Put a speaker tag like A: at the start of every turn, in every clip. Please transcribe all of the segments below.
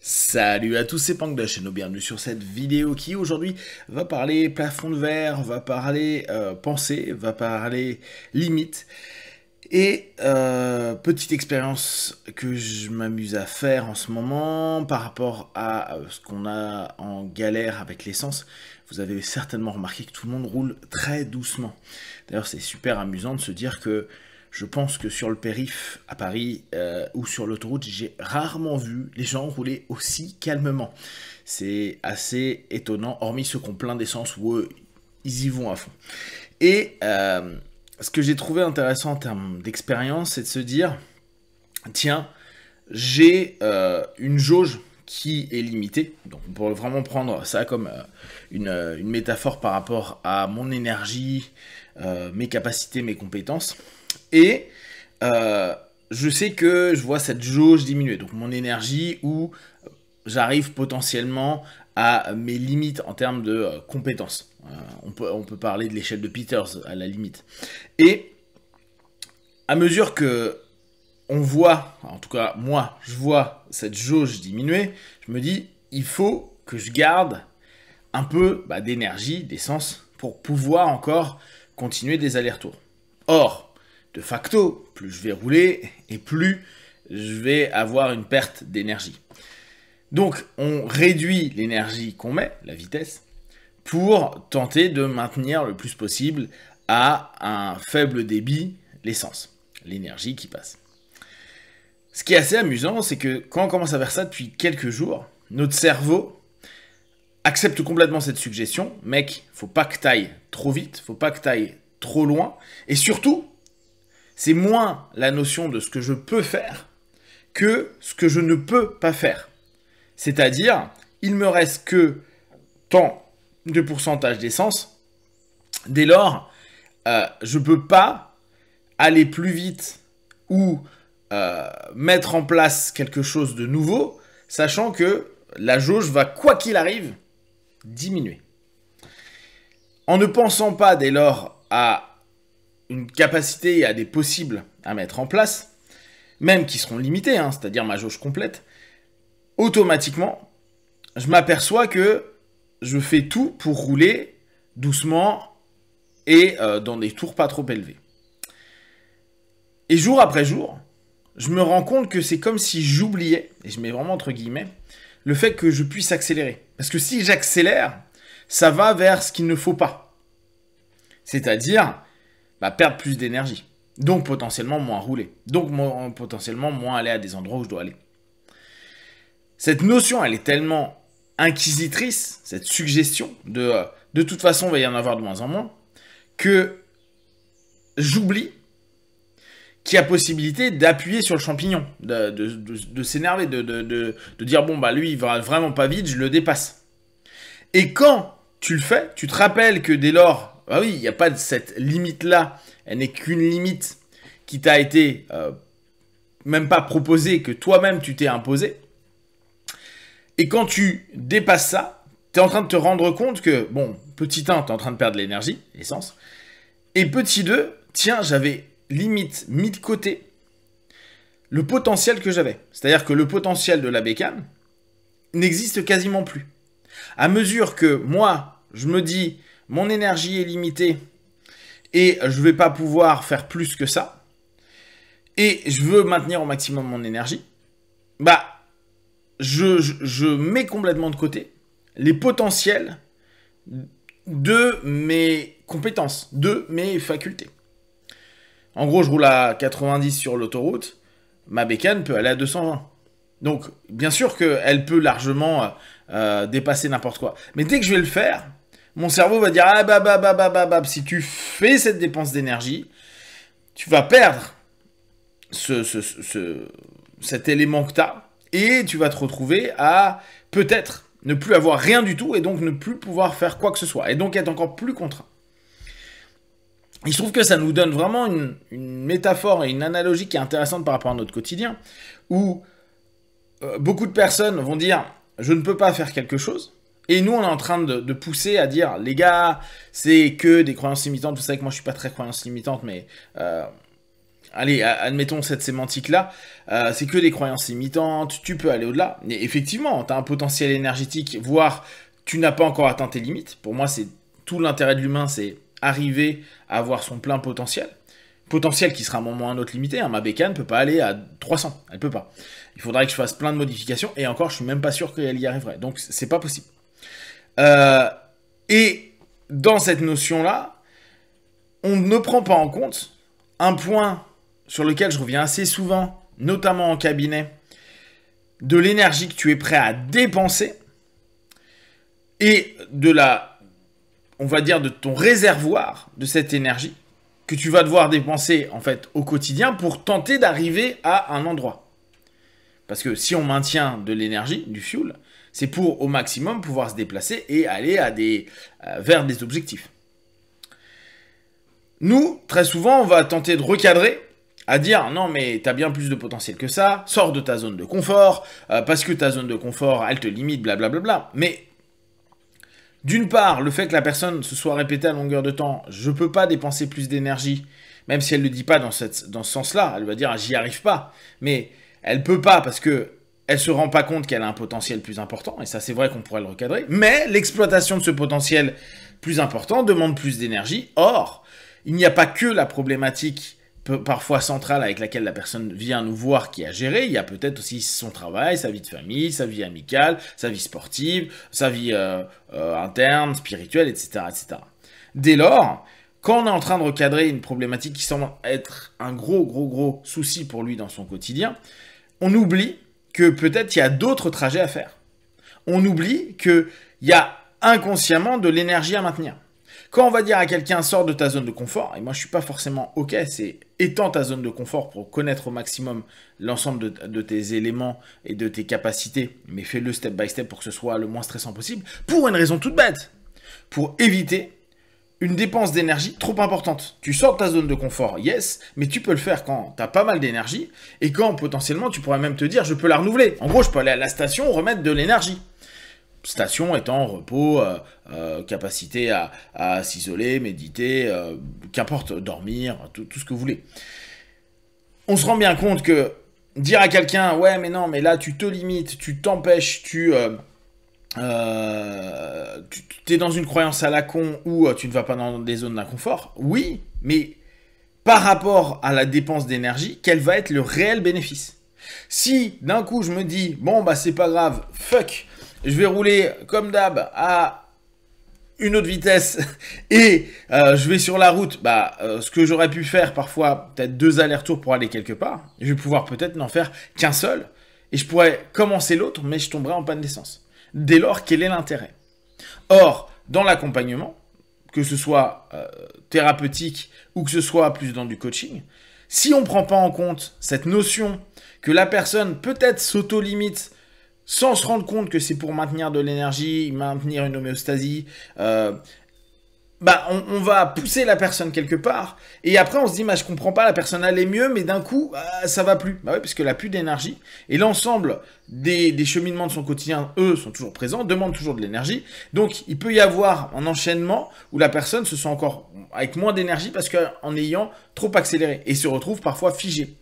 A: Salut à tous, c'est Pang de la chaîne, bienvenue sur cette vidéo qui aujourd'hui va parler plafond de verre, va parler euh, pensée, va parler limite. Et euh, petite expérience que je m'amuse à faire en ce moment par rapport à euh, ce qu'on a en galère avec l'essence. Vous avez certainement remarqué que tout le monde roule très doucement. D'ailleurs, c'est super amusant de se dire que je pense que sur le périph à Paris euh, ou sur l'autoroute, j'ai rarement vu les gens rouler aussi calmement. C'est assez étonnant, hormis ceux qui ont plein d'essence où eux, ils y vont à fond. Et euh, ce que j'ai trouvé intéressant en termes d'expérience, c'est de se dire, tiens, j'ai euh, une jauge qui est limitée. Donc on pourrait vraiment prendre ça comme une métaphore par rapport à mon énergie, mes capacités, mes compétences et euh, je sais que je vois cette jauge diminuer, donc mon énergie où j'arrive potentiellement à mes limites en termes de euh, compétences. Euh, on, peut, on peut parler de l'échelle de Peters à la limite. Et à mesure que on voit, en tout cas moi, je vois cette jauge diminuer, je me dis, il faut que je garde un peu bah, d'énergie, d'essence, pour pouvoir encore continuer des allers-retours. Or, de facto, plus je vais rouler et plus je vais avoir une perte d'énergie. Donc on réduit l'énergie qu'on met, la vitesse, pour tenter de maintenir le plus possible à un faible débit l'essence, l'énergie qui passe. Ce qui est assez amusant, c'est que quand on commence à faire ça depuis quelques jours, notre cerveau accepte complètement cette suggestion, mec, faut pas que tu ailles trop vite, faut pas que tu ailles trop loin, et surtout, c'est moins la notion de ce que je peux faire que ce que je ne peux pas faire. C'est-à-dire, il me reste que tant de pourcentage d'essence. Dès lors, euh, je ne peux pas aller plus vite ou euh, mettre en place quelque chose de nouveau, sachant que la jauge va, quoi qu'il arrive, diminuer. En ne pensant pas dès lors à une capacité à des possibles à mettre en place, même qui seront limités, hein, c'est-à-dire ma jauge complète, automatiquement, je m'aperçois que je fais tout pour rouler doucement et euh, dans des tours pas trop élevés. Et jour après jour, je me rends compte que c'est comme si j'oubliais, et je mets vraiment entre guillemets, le fait que je puisse accélérer. Parce que si j'accélère, ça va vers ce qu'il ne faut pas. C'est-à-dire va perdre plus d'énergie. Donc potentiellement moins rouler. Donc potentiellement moins aller à des endroits où je dois aller. Cette notion, elle est tellement inquisitrice, cette suggestion de euh, de toute façon, il va y en avoir de moins en moins, que j'oublie qu'il y a possibilité d'appuyer sur le champignon, de, de s'énerver, de, dire bon bah lui il va vraiment pas vite, je le dépasse. Et quand tu le fais, tu te rappelles que dès lors ah oui, il n'y a pas de cette limite-là. Elle n'est qu'une limite qui t'a été euh, même pas proposée, que toi-même tu t'es imposée. Et quand tu dépasses ça, tu es en train de te rendre compte que, bon, petit 1, tu es en train de perdre l'énergie, l'essence. Et petit 2, tiens, j'avais limite mis de côté le potentiel que j'avais. C'est-à-dire que le potentiel de la bécane n'existe quasiment plus. À mesure que moi, je me dis, mon énergie est limitée et je ne vais pas pouvoir faire plus que ça, et je veux maintenir au maximum mon énergie, bah, je, mets complètement de côté les potentiels de mes compétences, de mes facultés. En gros, je roule à 90 sur l'autoroute, ma bécane peut aller à 220. Donc, bien sûr qu'elle peut largement euh, dépasser n'importe quoi. Mais dès que je vais le faire, mon cerveau va dire ah bah bah bah bah bah, si tu fais cette dépense d'énergie, tu vas perdre ce, cet élément que tu as et tu vas te retrouver à peut-être ne plus avoir rien du tout et donc ne plus pouvoir faire quoi que ce soit et donc être encore plus contraint. Il se trouve que ça nous donne vraiment une, métaphore et une analogie qui est intéressante par rapport à notre quotidien où euh, beaucoup de personnes vont dire je ne peux pas faire quelque chose et nous, on est en train de, pousser à dire, les gars, c'est que des croyances limitantes. Vous savez que moi, je suis pas très croyance limitante, mais euh, allez, admettons cette sémantique-là. Euh, c'est que des croyances limitantes. Tu peux aller au-delà. Mais effectivement, tu as un potentiel énergétique, voire tu n'as pas encore atteint tes limites. Pour moi, c'est tout l'intérêt de l'humain, c'est arriver à avoir son plein potentiel potentiel qui sera à un moment ou à un autre limité. Hein. Ma bécane ne peut pas aller à 300, elle peut pas. Il faudrait que je fasse plein de modifications et encore, je suis même pas sûr qu'elle y arriverait. Donc c'est pas possible. Euh, et dans cette notion-là, on ne prend pas en compte un point sur lequel je reviens assez souvent, notamment en cabinet, de l'énergie que tu es prêt à dépenser et de la, on va dire, de ton réservoir de cette énergie que tu vas devoir dépenser en fait au quotidien pour tenter d'arriver à un endroit. Parce que si on maintient de l'énergie, du fuel, c'est pour au maximum pouvoir se déplacer et aller à des, euh, vers des objectifs. Nous, très souvent, on va tenter de recadrer à dire non mais as bien plus de potentiel que ça, sors de ta zone de confort, euh, parce que ta zone de confort, elle te limite, blablabla. Bla, bla. Mais d'une part, le fait que la personne se soit répétée à longueur de temps, je peux pas dépenser plus d'énergie, même si elle ne le dit pas dans, cette, dans ce sens-là, elle va dire ah, j'y arrive pas, mais elle peut pas parce que elle se rend pas compte qu'elle a un potentiel plus important, et ça c'est vrai qu'on pourrait le recadrer, mais l'exploitation de ce potentiel plus important demande plus d'énergie. Or, il n'y a pas que la problématique parfois centrale avec laquelle la personne vient nous voir qui a géré, il y a peut-être aussi son travail, sa vie de famille, sa vie amicale, sa vie sportive, sa vie euh, euh, interne, spirituelle, etc., etc. Dès lors, quand on est en train de recadrer une problématique qui semble être un gros, gros, gros souci pour lui dans son quotidien, on oublie que peut-être il y a d'autres trajets à faire. On oublie qu'il y a inconsciemment de l'énergie à maintenir. Quand on va dire à quelqu'un sort de ta zone de confort, et moi je suis pas forcément ok, c'est étant ta zone de confort pour connaître au maximum l'ensemble de, de, tes éléments et de tes capacités, mais fais-le step by step pour que ce soit le moins stressant possible, pour une raison toute bête, pour éviter une dépense d'énergie trop importante. Tu sors de ta zone de confort, yes, mais tu peux le faire quand t'as pas mal d'énergie et quand potentiellement tu pourrais même te dire je peux la renouveler. En gros, je peux aller à la station remettre de l'énergie. Station étant repos, euh, euh, capacité à, s'isoler, méditer, euh, qu'importe, dormir, tout, ce que vous voulez. On se rend bien compte que dire à quelqu'un ouais mais non mais là tu te limites, tu t'empêches, tu euh, tu, es dans une croyance à la con Ou euh, tu ne vas pas dans des zones d'inconfort, oui, mais par rapport à la dépense d'énergie, quel va être le réel bénéfice Si d'un coup je me dis, bon bah c'est pas grave, fuck, je vais rouler comme d'hab à une autre vitesse et euh, je vais sur la route, bah, euh, ce que j'aurais pu faire parfois, peut-être deux allers-retours pour aller quelque part, je vais pouvoir peut-être n'en faire qu'un seul et je pourrais commencer l'autre, mais je tomberai en panne d'essence. Dès lors, quel est l'intérêt Or, dans l'accompagnement, que ce soit euh, thérapeutique ou que ce soit plus dans du coaching, si on ne prend pas en compte cette notion que la personne peut-être s'auto-limite sans se rendre compte que c'est pour maintenir de l'énergie, maintenir une homéostasie, euh, bah, on, va pousser la personne quelque part, et après on se dit, bah, je comprends pas, la personne allait mieux, mais d'un coup, bah, ça va plus. Bah oui, parce qu'elle a plus d'énergie, et l'ensemble des, des, cheminements de son quotidien, eux, sont toujours présents, demandent toujours de l'énergie. Donc, il peut y avoir un enchaînement où la personne se sent encore avec moins d'énergie parce qu'en ayant trop accéléré, et se retrouve parfois figée.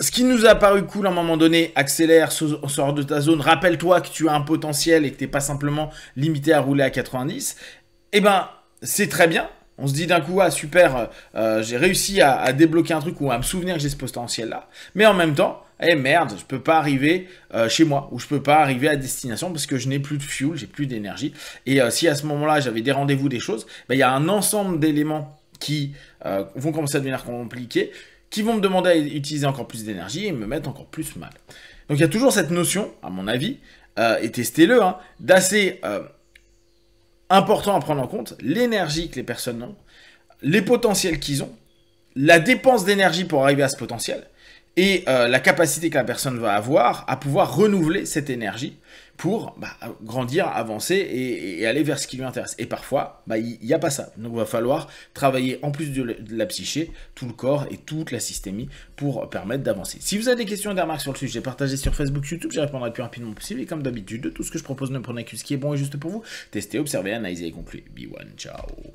A: Ce qui nous a paru cool à un moment donné, accélère, sors de ta zone, rappelle-toi que tu as un potentiel et que t'es pas simplement limité à rouler à 90. Eh ben, c'est très bien. On se dit d'un coup, ah super, euh, euh, j'ai réussi à, débloquer un truc ou à me souvenir que j'ai ce potentiel-là. Mais en même temps, eh merde, je peux pas arriver euh, chez moi ou je peux pas arriver à destination parce que je n'ai plus de fuel, j'ai plus d'énergie. Et si à ce moment-là j'avais des rendez-vous, des choses, bah, il y a un ensemble d'éléments qui vont commencer à devenir compliqués, qui vont me demander à utiliser encore plus d'énergie et me mettre encore plus mal. Donc il y a toujours cette notion, à mon avis, et testez-le, hein, d'assez important à prendre en compte, l'énergie que les personnes ont, les potentiels qu'ils ont, la dépense d'énergie pour arriver à ce potentiel, et euh, la capacité que la personne va avoir à pouvoir renouveler cette énergie pour bah, grandir, avancer et, aller vers ce qui lui intéresse. Et parfois, bah, il n'y a pas ça. Donc il va falloir travailler en plus de, la psyché, tout le corps et toute la systémie pour permettre d'avancer. Si vous avez des questions et des remarques sur le sujet, partagez sur Facebook, YouTube, j'y répondrai le plus rapidement possible. Et comme d'habitude, tout ce que je propose ne prenez que ce qui est bon et juste pour vous. Testez, observez, analysez et concluez. Be one. ciao